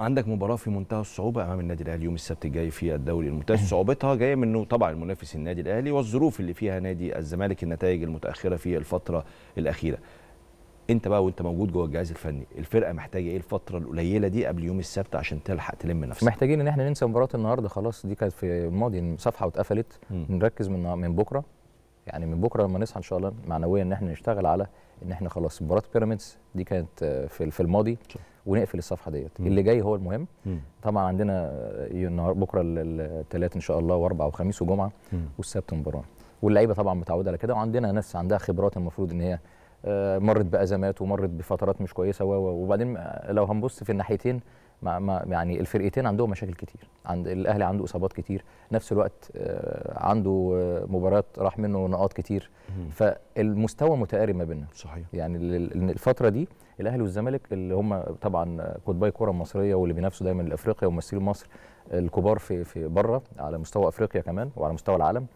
عندك مباراه في منتهى الصعوبه امام النادي الاهلي يوم السبت الجاي في الدوري الممتاز صعوبتها جايه منه طبعا المنافس النادي الاهلي والظروف اللي فيها نادي الزمالك النتائج المتاخره في الفتره الاخيره انت بقى وانت موجود جوه الجهاز الفني الفرقه محتاجه ايه الفتره القليله دي قبل يوم السبت عشان تلحق تلم نفسك محتاجين ان احنا ننسى مباراه النهارده خلاص دي كانت في الماضي صفحه واتقفلت نركز من من بكره يعني من بكره لما نصحى ان شاء الله معنويا ان احنا نشتغل على ان احنا خلاص مباراه بيراميدز دي كانت في الماضي ونقفل الصفحه ديت اللي جاي هو المهم مم. طبعا عندنا آه، النهار بكره الثلاث ان شاء الله واربع وخميس وجمعه مم. والسبت مباراه واللعيبه طبعا متعوده على كده وعندنا ناس عندها خبرات المفروض ان هي آه، مرت بازمات ومرت بفترات مش كويسه وبعدين آه، لو هنبص في الناحيتين ما ما يعني الفرقتين عندهم مشاكل كتير عند الاهلي عنده اصابات كتير نفس الوقت آه، عنده آه، مباريات راح منه نقاط كتير فالمستوى متقارب ما بيننا صحيح يعني الفتره دي الاهلي والزمالك اللي هم طبعا قطبي كره المصريه واللي بينافسوا دايما الافريقيا وممثلين مصر الكبار في في بره على مستوى افريقيا كمان وعلى مستوى العالم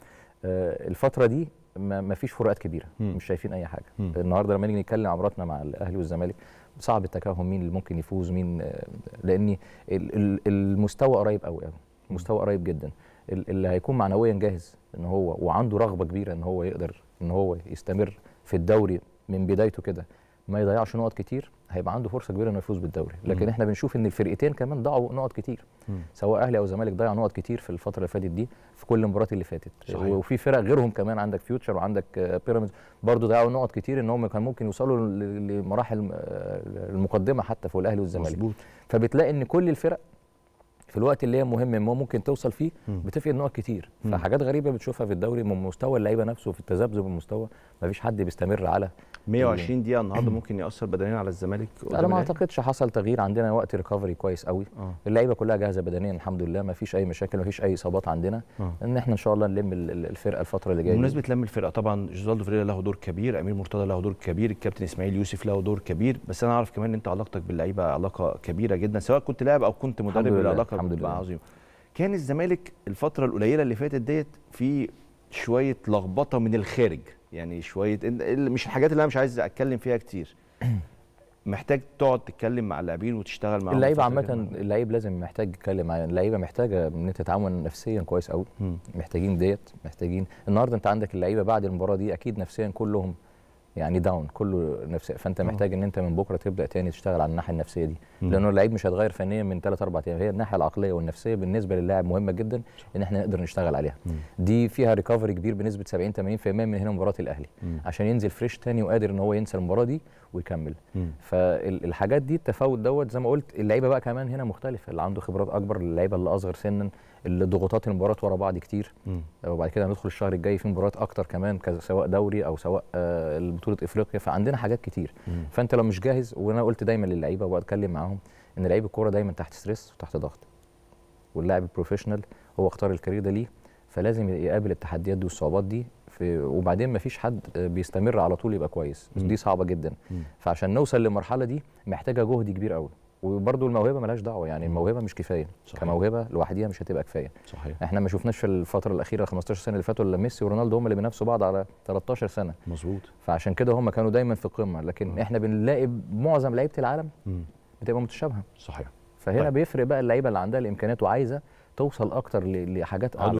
آه، الفتره دي ما فيش فروقات كبيره م. مش شايفين اي حاجه م. النهارده لما نيجي نتكلم عمراتنا مع الاهلي والزمالك صعب التكهن مين اللي ممكن يفوز مين آه، لان المستوى قريب قوي قوي مستوى قريب جدا اللي هيكون معنويا جاهز ان هو وعنده رغبه كبيره ان هو يقدر ان هو يستمر في الدوري من بدايته كده ما يضيعش نقط كتير هيبقى عنده فرصه كبيره انه يفوز بالدوري لكن م. احنا بنشوف ان الفرقتين كمان ضاعوا نقط كتير م. سواء اهلي او زمالك ضيع نقط كتير في الفتره اللي فاتت دي في كل المباريات اللي فاتت صحيح. وفي فرق غيرهم كمان عندك فيوتشر وعندك بيراميدز آه، برضو ضيعوا نقط كتير ان هم كان ممكن يوصلوا لمراحل آه، المقدمه حتى في الاهلي والزمالك مظبوط فبتلاقي ان كل الفرق في الوقت اللي هي مهم ان ممكن توصل فيه بتفقد نقط كتير فحاجات غريبه بتشوفها في الدوري من مستوى اللعيبه نفسه في التذبذب المستوى ما فيش حد بيستمر على 120 دقيقه النهارده ممكن ياثر بدنيا على الزمالك انا ما اعتقدش حصل تغيير عندنا وقت ريكفري كويس قوي آه. اللعيبه كلها جاهزه بدنيا الحمد لله ما فيش اي مشاكل ما فيش اي اصابات عندنا آه. ان احنا ان شاء الله نلم الفرقه الفتره اللي جايه بمناسبه لم الفرقه طبعا جوزالدو فريرا له دور كبير امير مرتضى له دور كبير الكابتن اسماعيل يوسف له دور كبير بس انا اعرف كمان ان انت علاقتك باللعيبه علاقه كبيره جدا سواء كنت لاعب او كنت مدرب العلاقه الحمد لله عظيم كان الزمالك الفتره القليله اللي فاتت ديت في شويه لخبطه من الخارج يعني شويه مش الحاجات اللي انا مش عايز اتكلم فيها كتير محتاج تقعد تتكلم مع اللاعبين وتشتغل معاهم اللعيبه عامه اللعيب لازم محتاج يتكلم مع اللعيبه محتاجه ان انت تتعامل نفسيا كويس قوي محتاجين ديت محتاجين النهارده انت عندك اللعيبه بعد المباراه دي اكيد نفسيا كلهم يعني داون كله نفسي فانت آه. محتاج ان انت من بكره تبدا تاني تشتغل على الناحيه النفسيه دي لانه اللعيب مش هيتغير فنيا من 3 4 ايام هي الناحيه العقليه والنفسيه بالنسبه للاعب مهمه جدا ان احنا نقدر نشتغل عليها دي فيها ريكفري كبير بنسبه 70 80% من هنا مباراه الاهلي عشان ينزل فريش تاني وقادر ان هو ينسى المباراه دي ويكمل فالحاجات دي التفاوت دوت زي ما قلت اللعيبه بقى كمان هنا مختلفه اللي عنده خبرات اكبر اللعيبه اللي اصغر سنا الضغوطات المباريات ورا بعض كتير م. وبعد كده هندخل الشهر الجاي في مباريات اكتر كمان سواء دوري او سواء آه، بطوله افريقيا فعندنا حاجات كتير م. فانت لو مش جاهز وانا قلت دايما للعيبه واتكلم معاهم ان لعيب الكوره دايما تحت ستريس وتحت ضغط واللاعب البروفيشنال هو اختار الكارير ده ليه فلازم يقابل التحديات دي والصعوبات دي في وبعدين ما فيش حد آه، بيستمر على طول يبقى كويس م. دي صعبه جدا م. فعشان نوصل للمرحله دي محتاجه جهد كبير قوي وبرده الموهبه ملهاش دعوه يعني الموهبه مش كفايه صحيح. كموهبه لوحديها مش هتبقى كفايه صحيح. احنا ما شفناش في الفتره الاخيره 15 سنه اللي فاتوا الا ميسي ورونالدو هم اللي بينافسوا بعض على 13 سنه مظبوط فعشان كده هم كانوا دايما في القمه لكن م. احنا بنلاقي معظم لعيبه العالم م. بتبقى متشابهه صحيح فهنا طيب. بيفرق بقى اللعيبه اللي عندها الامكانيات وعايزه توصل اكتر لحاجات اعلى